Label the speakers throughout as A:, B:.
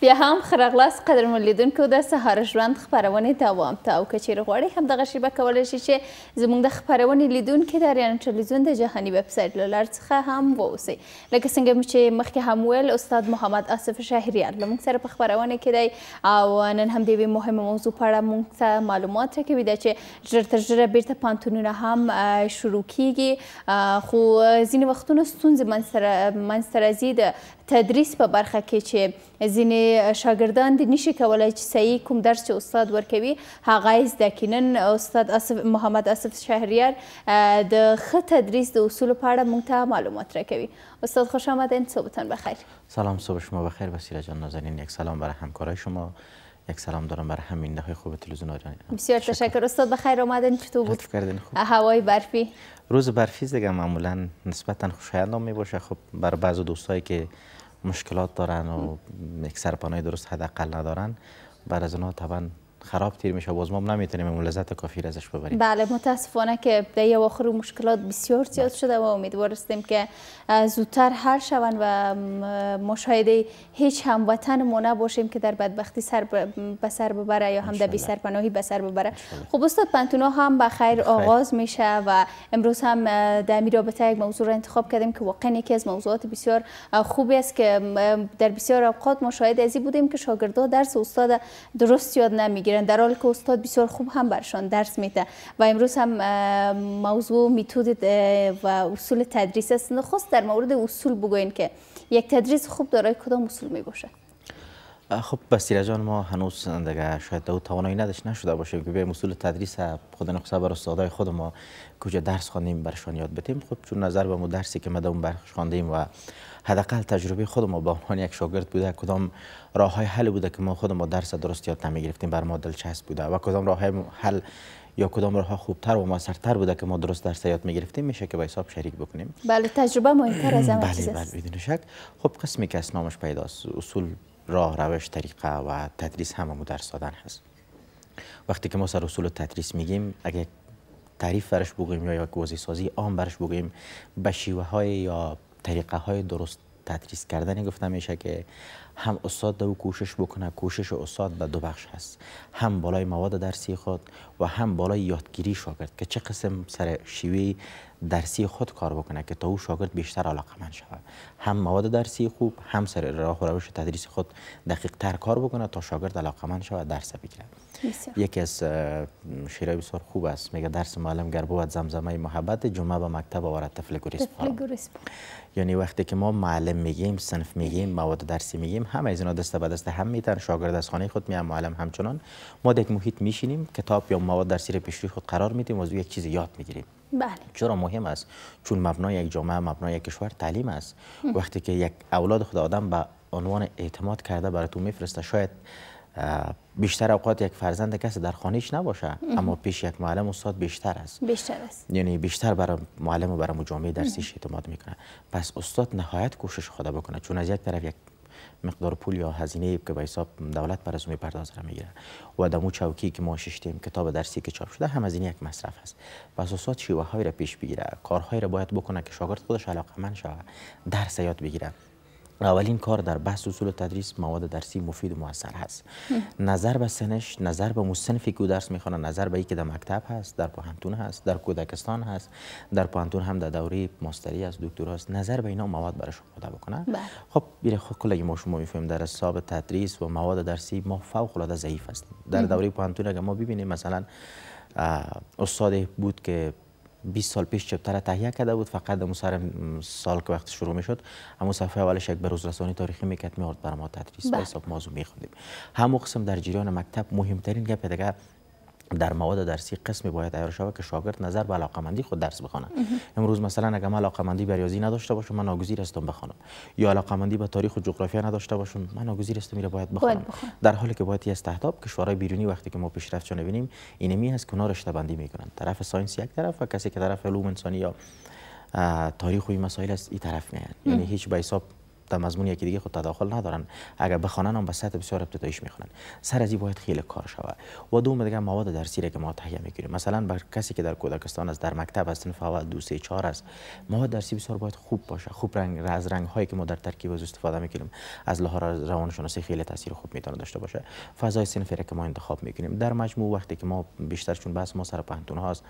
A: بیا هم ښه راغلاست قدرمن لیدونکو د سهار ژوند خپرونې دوام ته او که چیرې غواړئ همدغه شیبه کولی شئ چې زموږ د خپرونې لیدونکي د ریان ټلویزیون د جهاني ویبسایټ له لارې څخه هم واوسئ لکه څنګه مو چې مخکې هم ویل استاد محمد آصف شهریار له موږ سره په خپرونه کې دی او نن هم د یوې مهمه موضوع په اړه موږ ته معلومات راکوي دا چې ژر تر ژره بیرته پوهنتونونه هم شروع کیږي خو ځینې وختونه ستونزې منځته راځي د تدریس په برخه کې چې ځینې شاگردان د دي نشي کولای چې صحیح کوم درس چې استاد ورکوي هغه یې زده استاد اسف محمد اسف شهریار د ښه تدریس د اصول په اړه معلومات راکوي استاد خوش آمدین صبحتان بخیر
B: سلام صبح شما بخیر وسیله جان نازنین یک سلام برای همکارای شما یک سلام دارم برای همین های خوب تلویزیون آریان
A: بسیار تشکر استاد بخیر آمدین چطور بود کردین خوب هوای برفی
B: روز برفی دیگه معمولا نسبتا خوشایند می باشه خب بر بعض دوستایی که مشکلات دارن و یک سرپناه درست حداقل ندارن بر از اونها طبعا خراب تیر میشه باز ما نمیتونیم اون لذت کافی ازش ببریم
A: بله متاسفانه که در و مشکلات بسیار زیاد بله. شده و امیدوار هستیم که زودتر هر شوند و مشاهده هیچ هم وطن ما نباشیم که در بدبختی سر به سر ببره یا هم در بی سرپناهی به سر ببره خب استاد پنتونا هم به خیر آغاز میشه و امروز هم در می رابطه یک موضوع را انتخاب کردیم که واقعا یکی از موضوعات بسیار خوبی است که در بسیار اوقات مشاهده ازی بودیم که شاگردا درس استاد درست یاد نمی میگیرن در حال که استاد بسیار خوب هم برشان درس میده و امروز هم موضوع میتود و اصول تدریس است نخست در مورد اصول بگوین که یک تدریس خوب دارای کدام اصول میباشه
B: خب بسیره جان ما هنوز دیگه شاید دو توانایی نداشت نشده باشه که به اصول تدریس خود نخصه بر استادای خود ما کجا درس خواندیم برشان یاد بتیم خب چون نظر با مو درسی که ما در اون خواندیم و حداقل تجربه خود ما به عنوان یک شاگرد بوده کدام راه های حل بوده که ما خود ما درس درست یاد نمی گرفتیم بر ما دلچسب بوده و کدام راه های حل یا کدام راه خوبتر و موثرتر بوده که ما درست درس یاد می گرفتیم میشه که به حساب شریک بکنیم
A: بله تجربه مهمتر از همه بله بله
B: بدون شک خب قسمی که اسمش نامش پیداست اصول راه روش طریقه و تدریس هم هممو درس دادن هست وقتی که ما سر اصول تدریس میگیم اگه تعریف برش بگیم یا یک سازی برش بگوییم به شیوه های یا طریقه های درست تدریس کردنی گفته میشه که هم استاد او کوشش بکنه کوشش استاد به دو بخش هست هم بالای مواد درسی خود و هم بالای یادگیری شاگرد که چه قسم سر شیوه درسی خود کار بکنه که تا او شاگرد بیشتر علاقه من شود هم مواد درسی خوب هم سر راه و روش تدریس خود دقیق تر کار بکنه تا شاگرد علاقه من شود درس بگیره یکی از شیرای بسیار خوب است میگه درس معلم گر بود زمزمه محبت جمعه به مکتب آورد طفل یعنی وقتی که ما معلم میگیم صنف میگیم مواد درسی میگیم همه از اینا دست به دست هم میتن شاگرد از خانه خود میام معلم همچنان ما در یک محیط میشینیم کتاب یا مواد درسی رو پیش خود قرار میدیم و از یک چیزی یاد میگیریم بله چرا مهم است چون مبنای یک جامعه مبنای یک کشور تعلیم است وقتی که یک اولاد خود آدم به عنوان اعتماد کرده برای تو میفرسته شاید بیشتر اوقات یک فرزند کسی در خانهش نباشه اما پیش یک معلم استاد بیشتر است
A: بیشتر است
B: یعنی بیشتر برای معلم و برای جامعه درسیش اعتماد میکنه پس استاد نهایت کوشش خدا بکنه چون از یک طرف یک مقدار پول یا هزینه که به حساب دولت بر از پرداز را میگیره و دمو چوکی که ما ششتیم کتاب درسی که چاپ شده هم از این یک مصرف است پس استاد شیوه های را پیش بگیره کارهایی را باید بکنه که شاگرد خودش علاقه من شود درس یاد بگیره اولین کار در بحث اصول تدریس مواد درسی مفید و موثر هست نظر به سنش نظر به مصنفی که درس میخوانه نظر به ای که در مکتب هست در پوهنتون هست در کودکستان هست در پوهنتون هم در دوره ماستری از دکترا است نظر به اینا مواد برایشون خوده بکنه بله. خب بیره خود خب، کلا ما شما میفهمیم در حساب تدریس و مواد درسی ما فوق العاده ضعیف هستیم در دوره پوهنتون اگر ما ببینیم مثلا استاد بود که 20 سال پیش چپتر تهیه کرده بود فقط در سر سال که وقت شروع می شد صفحه اولش یک به روز رسانی تاریخی میکرد می آورد بر ما تدریس به حساب مازو می همو قسم در جریان مکتب مهمترین گپ دیگه در مواد درسی قسمی باید عیار شود که شاگرد نظر به علاقمندی خود درس بخواند امروز مثلا اگر من علاقمندی به ریاضی نداشته باشم من ناگزیر هستم بخوانم یا مندی به تاریخ و جغرافیا نداشته باشم من ناگزیر هستم میره باید بخوانم در حالی که باید از تحتاب کشورهای بیرونی وقتی که ما پیشرفت چون ببینیم اینمی هست که اونا رشته بندی میکنن طرف ساینس یک طرف و کسی که طرف علوم انسانی یا تاریخ و مسائل است این طرف نیست. یعنی هیچ به حساب در مضمون یکی دیگه خود تداخل ندارن اگر بخوانن هم به سطح بسیار ابتدایش میخوانن سر ازی باید خیلی کار شود و دوم دیگه مواد درسی را که ما تهیه میکنیم مثلا بر کسی که در کودکستان است در مکتب است صنف اول دو سه چهار است مواد درسی بسیار باید خوب باشه خوب رنگ از رنگ هایی که ما در ترکیب از استفاده میکنیم از لحاظ روانشناسی خیلی تاثیر خوب میتونه داشته باشه فضای صنفی که ما انتخاب میکنیم در مجموع وقتی که ما بیشتر چون بس ما سر پهنتون هاست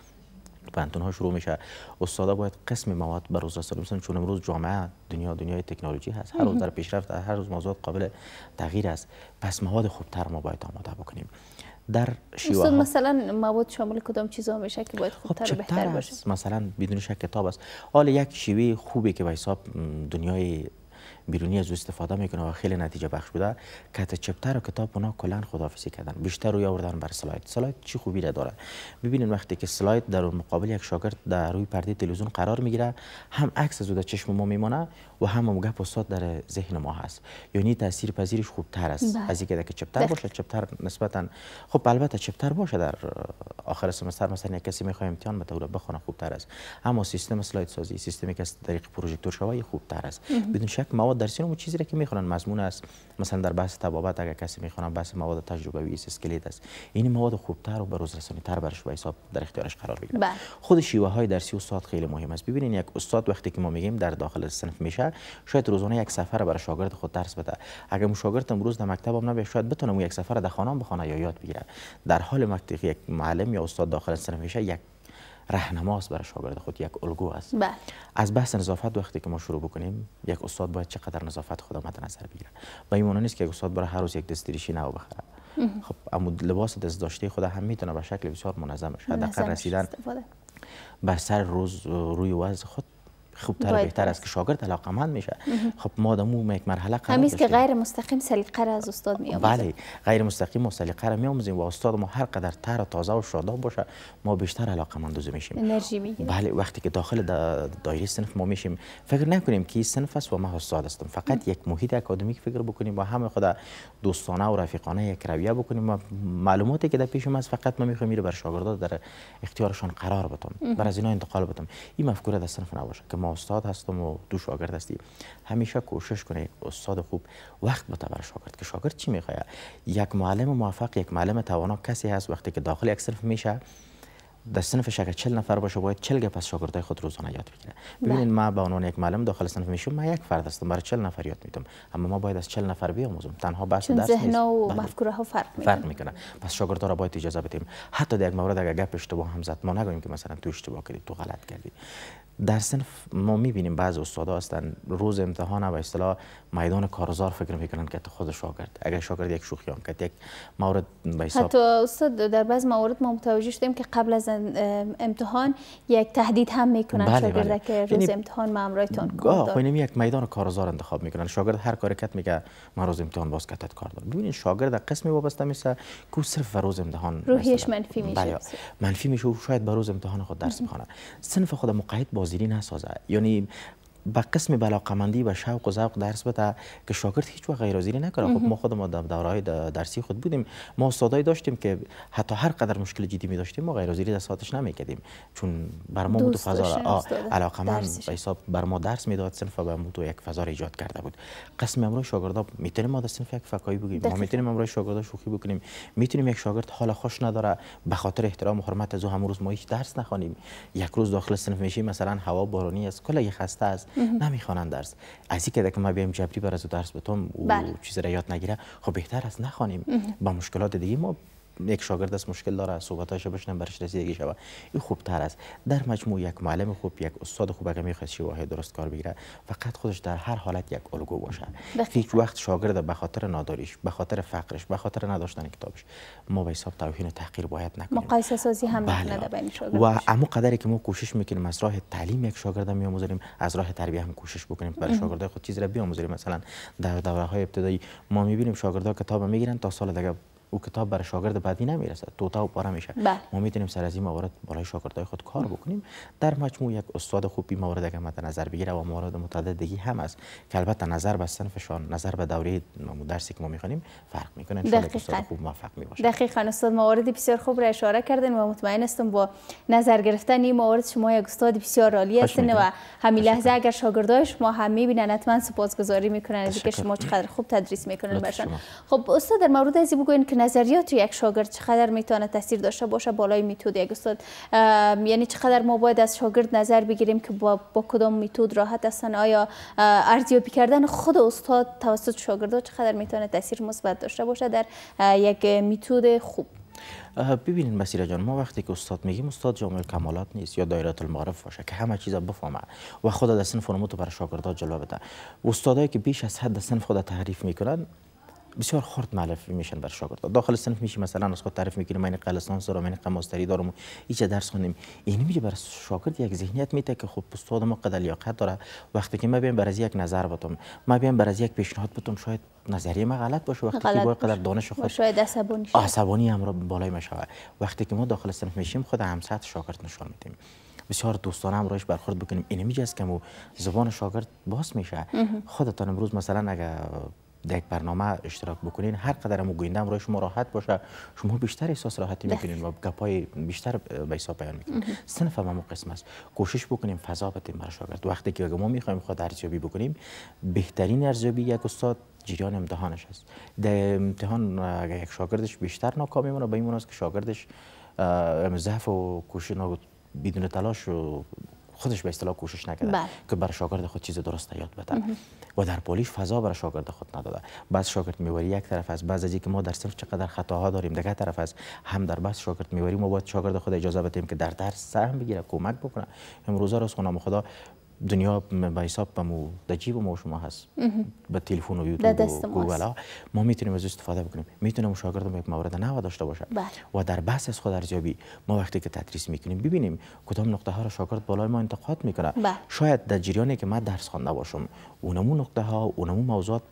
B: پنتون ها شروع میشه استادا باید قسم مواد بر روز رسانی مثلا چون امروز جامعه دنیا دنیای تکنولوژی هست هر روز در پیشرفت هر روز موضوعات قابل تغییر است پس مواد خوبتر ما باید آماده بکنیم در شیوه
A: مثلا مواد شامل کدام چیزا میشه که باید خب، خوبتر خب بهتر باشه
B: مثلا بدون شک کتاب است حال یک شیوه خوبی که به حساب دنیای بیرونی از او استفاده میکنه و خیلی نتیجه بخش بوده کت چپتر و کتاب اونا کلا خدافیسی کردن بیشتر روی آوردن بر سلاید سلاید چی خوبی داره ببینید وقتی که سلاید در مقابل یک شاگرد در روی پرده تلویزیون قرار میگیره هم عکس از او در چشم ما میمونه و همه مگه پستات در ذهن ما هست یعنی تاثیر پذیرش خوبتر است بله. از اینکه که چپتر بله. باشه چپتر نسبتا خب البته چپتر باشه در آخر سمستر مثلا یک کسی میخواد امتحان به طور بخونه خوبتر است اما سیستم اسلاید سازی سیستمی که از طریق پروژکتور خوب خوبتر است بدون شک مواد درسی رو چیزی را که میخوان مضمون است مثلا در بحث تبابت اگر کسی میخوان بحث مواد تجربوی است اسکلت است این مواد خوبتر و به روز رسانی تر برش به حساب در اختیارش قرار بگیره بله. خود شیوه های درسی استاد خیلی مهم است ببینید یک استاد وقتی که ما میگیم در داخل صنف میشه شاید روزانه یک سفر برای شاگرد خود درس بده اگر مو امروز در مکتب هم نبیه شاید بتونه یک سفر در خانه بخونه یا یاد بگیره در حال مکتب یک معلم یا استاد داخل سنف میشه یک رهنماس برای شاگرد خود یک الگو است بله. از بحث نظافت وقتی که ما شروع بکنیم یک استاد باید چقدر نظافت خود مد نظر بگیره و این نیست که یک استاد برای هر روز یک دستریشی نو بخره خب اما لباس دست داشته خود هم میتونه به شکل بسیار منظم شه دقیقا رسیدن بر سر روز روی وضع خود خوبتر و بهتر است که شاگرد علاقمند میشه خب ما دمو یک مرحله قرار همیست که
A: غیر مستقیم سلیقه را از استاد می بله
B: غیر مستقیم و سلیقه را می و استاد ما هر قدر تر و تازه و شاداب باشه ما بیشتر علاقمند وزو میشیم
A: انرژی میگیریم بله
B: وقتی که داخل دا دایره ما میشیم فکر نکنیم که این صنف است و ما استاد هستم فقط یک محیط آکادمیک فکر بکنیم با همه خود دوستانه و رفیقانه یک رویه بکنیم و معلوماتی که در پیش ما است فقط ما میخوایم میره بر شاگردات در اختیارشان قرار بدم بر از اینا انتقال بدم این مفکوره در صنف نباشه که استاد هستم و دو شاگرد هستی همیشه کوشش کنه استاد خوب وقت بده برای شاگرد که شاگرد چی میخواد یک معلم موفق یک معلم توانا کسی هست وقتی که داخل یک صرف میشه در صنف شاگرد 40 نفر باشه باید 40 گپ از شاگردای خود روزانه یاد بگیره ببینید بله. ما به عنوان یک معلم داخل صنف میشم من یک فرد هستم برای 40 نفر یاد میدم اما ما باید از 40 نفر بیاموزم تنها بس درس نیست
A: و بله. مفکوره ها فرق میکنه فرق میکنه
B: پس شاگردا را باید اجازه بدیم حتی در یک مورد اگر گپ اشتباه هم زد ما نگوییم که مثلا تو اشتباه کردی تو غلط کردی در صنف ما میبینیم بعض استادا هستن روز امتحان و اصطلاح میدان کارزار فکر میکنن که خود شاگرد اگر شاگرد یک شوخی هم کرد یک مورد به حساب حتی
A: استاد در بعض موارد ما متوجه شدیم که قبل از امتحان یک تهدید هم میکنن بله, بله. شاگرد که روز یعنی امتحان ما همراهتون آه
B: یک میدان کارزار انتخاب میکنن شاگرد هر کاری کرد میگه ما روز امتحان باز کتت کار دارم ببینید شاگرد قسمی وابسته میشه که صرف روز امتحان روحیش منفی میشه بله. منفی میشه شاید به روز امتحان خود درس بخونه صنف خود مقید باز مدیرمگذاری نسازد یعنی با قسم بلاقمندی و شوق و ذوق درس بده که شاگرد هیچ وقت غیرازیری نکنه خب ما ما در دورهای درسی خود بودیم ما استادای داشتیم که حتی هر قدر مشکل جدی می داشتیم ما غیرازیری در ساعتش کردیم چون بر ما بود فضا من به حساب بر ما درس میداد صنف و به ما یک فضا ایجاد کرده بود قسم امروز شاگردا میتونیم ما در صرف یک فکایی بگیم ما میتونیم امروز شاگردا شوخی بکنیم میتونیم یک شاگرد حال خوش نداره به خاطر احترام و حرمت از او روز ما هیچ درس نخونیم یک روز داخل صرف میشیم مثلا هوا بارانی است کلا خسته است نمیخوانند درس از اینکه که ما بیایم جبری بر از درس بتوم و بله. چیز را یاد نگیره خب بهتر است نخوانیم با مشکلات دیگه ما یک شاگرد است مشکل داره صحبتاش بشنم برش رسیدگی شوه این خوب تر است در مجموع یک معلم خوب یک استاد خوب اگه میخواست شی واحد درست کار بگیره فقط خودش در هر حالت یک الگو باشه هیچ وقت شاگرد به خاطر ناداریش به خاطر فقرش به خاطر نداشتن کتابش ما به حساب توهین و تحقیر باید نکنیم
A: مقایسه سازی هم بله. و
B: اما قدری که ما کوشش میکنیم از راه تعلیم یک شاگرد میآموزیم از راه تربیه هم کوشش بکنیم برای شاگردای خود چیز را بیاموزیم مثلا در دوره های ابتدایی ما میبینیم شاگردا کتاب میگیرن تا سال دیگه او کتاب برای شاگرد بعدی نمیرسد توتا و پاره میشه بله. ما میتونیم سر از این موارد برای شاگردای خود کار بکنیم در مجموع یک استاد خوبی موارد اگر مد نظر بگیره و موارد متعدد دیگه هم است که البته نظر به صنفشان نظر به دوره درسی که ما میخوانیم فرق میکنه دقیقاً استاد خوب موفق میباشه
A: دقیقاً استاد موارد بسیار خوب را اشاره کردن و مطمئن هستم با نظر گرفتن این موارد شما یک استاد بسیار عالی هستین و همین لحظه اگر شاگردای شما هم میبینن حتما سپاسگزاری میکنن از که شما چقدر خوب تدریس میکنید باشن خب استاد در مورد ازی بگوین که نظریات یک شاگرد چقدر میتونه تاثیر داشته باشه بالای میتود یک استاد یعنی چقدر ما باید از شاگرد نظر بگیریم که با, با کدام میتود راحت هستن آیا ارزیابی کردن خود استاد توسط ها چقدر میتونه تاثیر مثبت داشته باشه در یک میتود خوب
B: ببینید مسیر جان ما وقتی که استاد میگیم استاد جامع کمالات نیست یا دایره المعارف باشه که همه چیز بفهمه و خود از سن فرموتو برای شاگردا جلوه بده استادایی که بیش از حد سن خود تعریف میکنن بسیار خرد معرفی میشن بر شاگرد داخل صنف میشه مثلا از خود تعریف میکنه من قلسان سرا من قماستری دارم هیچ درس خونیم. این میگه بر شاگرد یک ذهنیت میده که خب استاد ما قد لیاقت داره وقتی که ما بیام بر از یک نظر بتم ما بیام بر از یک پیشنهاد بتم شاید نظریه ما غلط باشه وقتی که باید قدر دانش خود
A: شاید عصبانی
B: عصبانی هم را بالای ما شود وقتی که ما داخل صنف میشیم خود همسط شاگرد نشون میدیم بسیار هم روش برخورد بکنیم اینمیجه است که زبان شاگرد باس میشه خودتان امروز مثلا اگر در یک برنامه اشتراک بکنین هر قدر هم گوینده روی شما راحت باشه شما بیشتر احساس راحتی بله. میکنین و گپای بیشتر به حساب بیان میکنین صنف قسم است کوشش بکنیم فضا بدیم برای شاگرد وقتی که ما میخوایم خود ارزیابی بکنیم بهترین ارزیابی یک استاد جریان امتحانش است در امتحان اگر یک شاگردش بیشتر ناکام میمونه به این است که شاگردش ضعف و کوشش بدون تلاش و خودش به اصطلاح کوشش نکرده بله. که بر شاگرد خود چیز درست یاد بده و در پولیش فضا برای شاگرد خود نداده بعض شاگرد میوری یک طرف از بعض از که ما در صرف چقدر خطاها داریم دیگه طرف از هم در بعض شاگرد میوری ما باید شاگرد خود اجازه بدیم که در درس سهم بگیره کمک بکنه امروزه خ خدا دنیا به حساب به مو د جیب ما شما هست به تلفن و یوتیوب و گوگل ما میتونیم از استفاده بکنیم میتونم شاگردم یک مورد نو داشته باشه بله. و در بحث از خود ارزیابی ما وقتی که تدریس میکنیم ببینیم کدام نقطه ها را شاگرد بالای ما انتقاد میکنه بله. شاید در جریانی که ما درس خوانده باشم اونمو نقطه ها اونمو موضوعات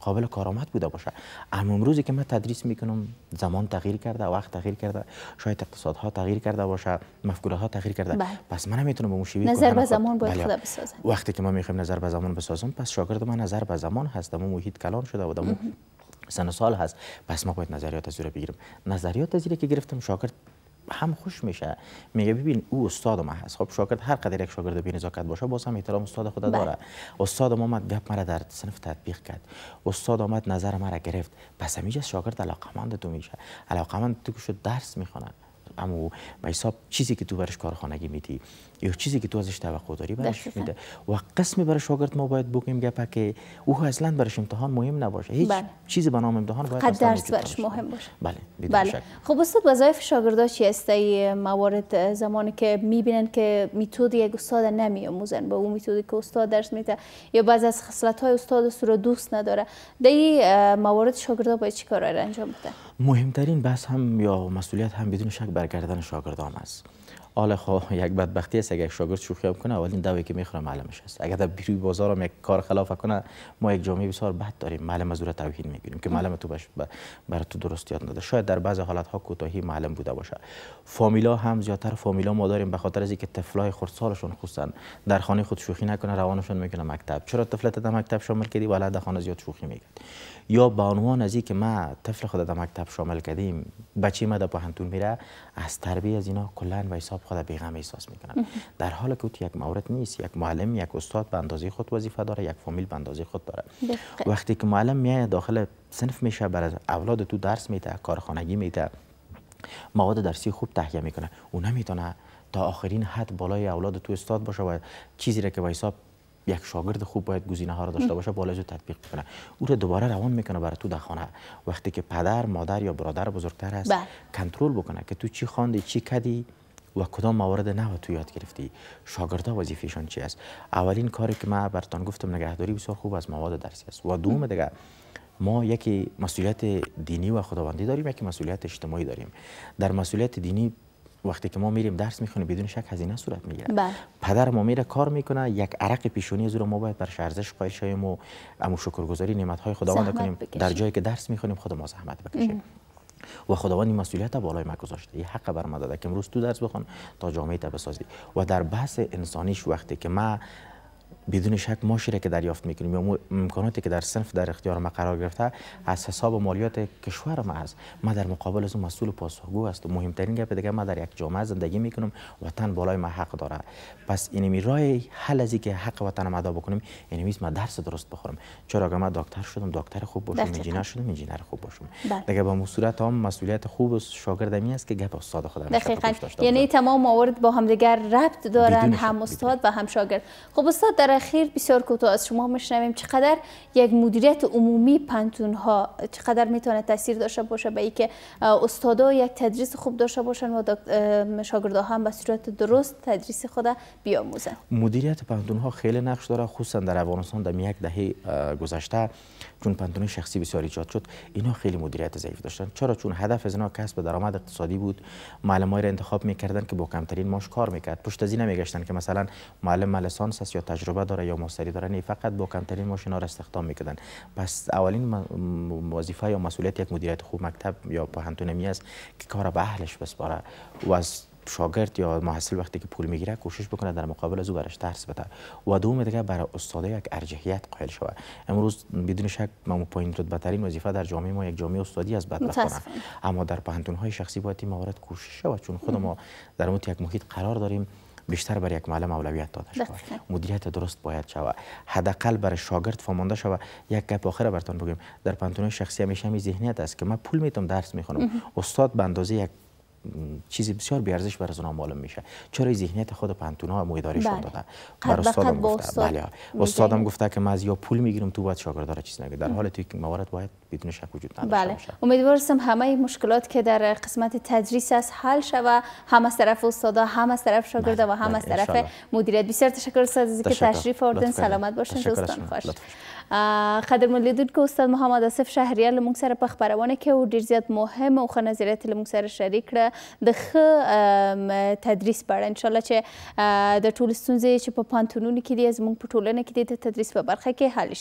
B: قابل کارآمد بوده باشه اما امروزی که من تدریس میکنم زمان تغییر کرده وقت تغییر کرده شاید اقتصادها تغییر کرده باشه مفکوره ها تغییر کرده بله. پس من میتونم به نظر به زمان باید بله. خدا بسازم وقتی که ما میخوایم نظر به زمان بسازم پس شاگرد من نظر به زمان هست و محیط کلان شده و سن سال هست پس ما باید نظریات از زیر بگیریم نظریات از که گرفتم شاگرد هم خوش میشه میگه ببین او استاد ما هست خب شاگرد هر قدر یک شاگرد بی نزاکت باشه باز هم احترام استاد خود بله. داره استاد ما آمد گپ مرا در صنف تطبیق کرد استاد آمد نظر مرا گرفت پس همیشه شاگرد علاقمند تو میشه علاقمند تو که درس میخونه اما به حساب چیزی که تو برش کارخانگی میدی یا چیزی که تو ازش توقع داری برش میده و قسمی برای شاگرد ما باید بگیم گپا که او اصلا برش امتحان مهم نباشه هیچ بله. چیزی به نام امتحان باید قد مهم باشه بله
A: بله. خب استاد وظایف شاگردا چی است موارد زمانی که میبینن که میتود یک استاد نمیاموزن به اون میتودی که استاد درس میده یا بعض از خصلت های استاد رو دوست نداره در موارد شاگردا باید چیکار انجام بده
B: مهمترین بحث هم یا مسئولیت هم بدون شک برگردن شاگردام است حالا خو خب، یک بدبختی است اگر شاگرد شوخی هم کنه اولین دوی که میخوره معلمش است اگر در بیروی بازار هم یک کار خلاف کنه ما یک جامعه بسیار بد داریم معلم از توهین میگیریم که معلم تو بش برای تو درست یاد نده شاید در بعض حالت ها کوتاهی معلم بوده باشه فامیلا هم زیاتر فامیلا ما داریم به خاطر از اینکه طفلای خردسالشون خصوصا در خانه خود شوخی نکنه روانشون میکنه مکتب چرا طفلت در مکتب شامل کردی و در خانه زیاد شوخی میکرد یا به عنوان از که ما طفل خود در مکتب شامل کردیم بچی ما در پهنتون میره از تربیه از اینا کلا و حساب خود به غم احساس میکنم در حال که یک مورد نیست یک معلم یک استاد به اندازه خود وظیفه داره یک فامیل به اندازه خود داره بله. وقتی که معلم میاد داخل صنف میشه برای اولاد تو درس میده کارخانگی میده مواد درسی خوب تهیه میکنه او نمیتونه تا آخرین حد بالای اولاد تو استاد باشه و چیزی را که به حساب یک شاگرد خوب باید گزینه ها را داشته باشه بالا جو تطبیق کنه او رو دوباره روان میکنه برای تو در خانه وقتی که پدر مادر یا برادر بزرگتر است بله. کنترل بکنه که تو چی خواندی چی کدی و کدام موارد نو تو یاد گرفتی شاگردا وظیفهشان چی است اولین کاری که ما برتان گفتم نگهداری بسیار خوب از مواد درسی است و دوم دیگه ما یکی مسئولیت دینی و خداوندی داریم یکی مسئولیت اجتماعی داریم در مسئولیت دینی وقتی که ما میریم درس میخونیم بدون شک هزینه صورت میگیره بله. پدر ما میره کار میکنه یک عرق پیشونی رو ما باید بر ارزش قایل شویم و امو شکرگزاری نعمت های خداوند کنیم در جایی که درس میخونیم خود ما زحمت بکشیم و خداوند مسئولیت بالای ما گذاشته این حق بر ما داده که امروز تو درس بخوان تا جامعه تا بسازی و در بحث انسانیش وقتی که ما بدون شک ماشی که دریافت میکنیم یا امکاناتی که در صنف در اختیار ما قرار گرفته از حساب مالیات کشور ما است ما در مقابل از مسئول پاسخگو است و مهمترین گپ دیگه ما در یک جامعه زندگی میکنیم وطن بالای ما حق داره پس اینمی رای حل ازی که حق وطن ما ادا بکنیم اینمی یعنی ما درس درست بخورم چرا که ما دکتر شدم دکتر خوب باشم انجینر شدم انجینر خوب باشم بله. دیگه با مسئولیت هم مسئولیت خوب شاگردمی است که گپ استاد خودم دقیقاً یعنی
A: تمام موارد با هم دیگر ربط دارن هم استاد و هم شاگرد خب استاد در در اخیر بسیار کوتاه از شما میشنویم چقدر یک مدیریت عمومی پنتون ها چقدر میتونه تاثیر داشته باشه به اینکه استادا یک تدریس خوب داشته باشن و شاگردا هم به صورت درست تدریس خود بیاموزن
B: مدیریت پنتون ها خیلی نقش داره خصوصا در افغانستان در یک دهه گذشته چون پنتون شخصی بسیار ایجاد شد اینا خیلی مدیریت ضعیف داشتن چرا چون هدف از اینا کسب درآمد اقتصادی بود معلمای را انتخاب میکردن که با کمترین ماش کار میکرد پشت از این نمیگشتن که مثلا معلم لسانس است یا تجربه تجربه داره یا مستری فقط با کمترین ماشینا را استخدام میکردن پس اولین وظیفه یا مسئولیت یک مدیریت خوب مکتب یا می است که کار به اهلش بسپاره و از شاگرد یا محصل وقتی که پول میگیره کوشش بکنه در مقابل از او برش درس بده و دوم دیگه برای استاد یک ارجحیت قائل شود امروز بدون شک ما پایین رتبه ترین وظیفه در جامعه ما یک جامعه استادی است بدبختانه اما در پهنتون های شخصی باید این موارد کوشش شود چون خود ما در مورد یک محیط قرار داریم بیشتر بر یک معلم اولویت داده شود بله. مدیریت درست باید شود حداقل برای شاگرد فهمانده شود یک گپ آخر تون بگیم در پانتونای شخصی همیشه می ذهنیت است که من پول میتونم درس میخونم استاد به اندازه یک چیزی بسیار بیارزش بر از معلوم میشه چرا ذهنیت خود پنتونا هم ادارهشون بله. داده بر استادم گفته بله استادم گفته که من از یا پول میگیرم تو باید داره چیز نگی در حال که موارد باید بدون شک وجود
A: بله. امیدوارم همه مشکلات که در قسمت تدریس است حل شود هم از طرف استادا هم از طرف شاگرده و بله. هم از بله، طرف مدیریت بسیار تشکر از که تشریف آوردن سلامت باشین دوستان خوش قدر ملیدون که استاد محمد اسف شهریال لمونږ سره په خبرونه که او ډیر زیات مهم و ښه نظریات سره شریک را د تدریس په انشالله چه در د ټولو چه چې په که کې از مونگ په ټولنه تدریس په برخه کې حل